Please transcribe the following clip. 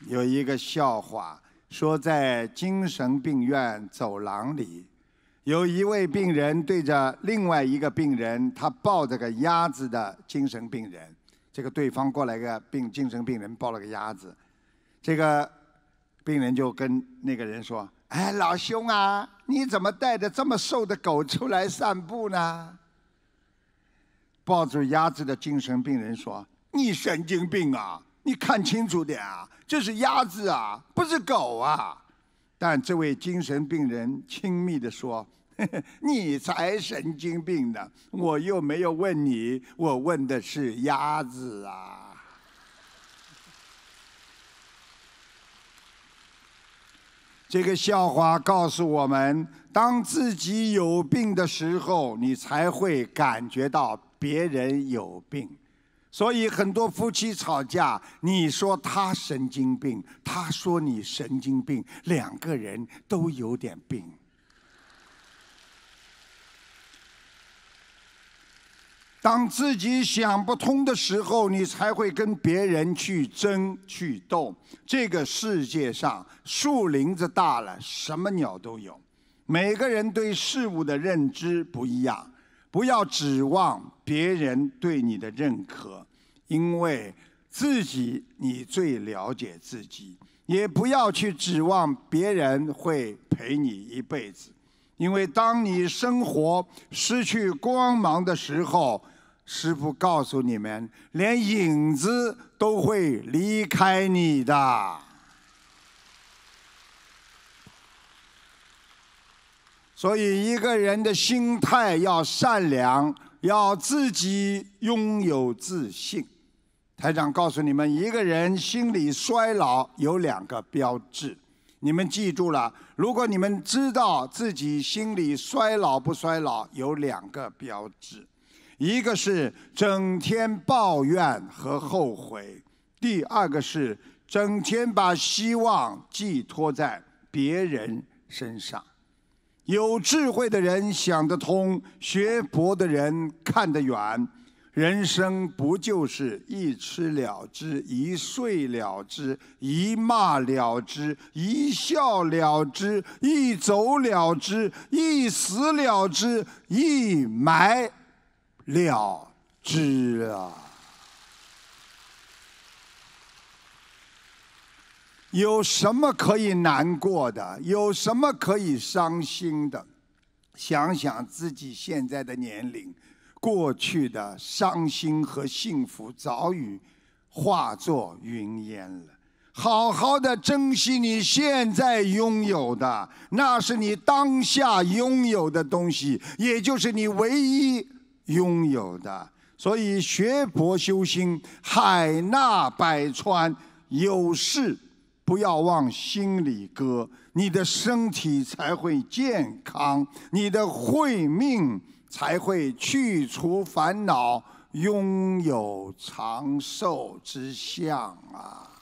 有一个笑话，说在精神病院走廊里，有一位病人对着另外一个病人，他抱着个鸭子的精神病人。这个对方过来个病精神病人抱了个鸭子，这个病人就跟那个人说：“哎，老兄啊，你怎么带着这么瘦的狗出来散步呢？”抱住鸭子的精神病人说：“你神经病啊！”你看清楚点啊，这是鸭子啊，不是狗啊！但这位精神病人亲密地说：“ 你才神经病呢，我又没有问你，我问的是鸭子啊。”这个笑话告诉我们：当自己有病的时候，你才会感觉到别人有病。所以很多夫妻吵架，你说他神经病，他说你神经病，两个人都有点病。当自己想不通的时候，你才会跟别人去争去斗。这个世界上，树林子大了，什么鸟都有。每个人对事物的认知不一样。不要指望别人对你的认可，因为自己你最了解自己；也不要去指望别人会陪你一辈子，因为当你生活失去光芒的时候，师父告诉你们，连影子都会离开你的。所以，一个人的心态要善良，要自己拥有自信。台长告诉你们，一个人心理衰老有两个标志，你们记住了。如果你们知道自己心理衰老不衰老，有两个标志：一个是整天抱怨和后悔；第二个是整天把希望寄托在别人身上。有智慧的人想得通，学博的人看得远。人生不就是一吃了之，一睡了之，一骂了之，一笑了之，一走了之，一死了之，一埋了之啊！有什么可以难过的？有什么可以伤心的？想想自己现在的年龄，过去的伤心和幸福早已化作云烟了。好好的珍惜你现在拥有的，那是你当下拥有的东西，也就是你唯一拥有的。所以学佛修心，海纳百川，有事。不要往心里搁，你的身体才会健康，你的慧命才会去除烦恼，拥有长寿之相啊！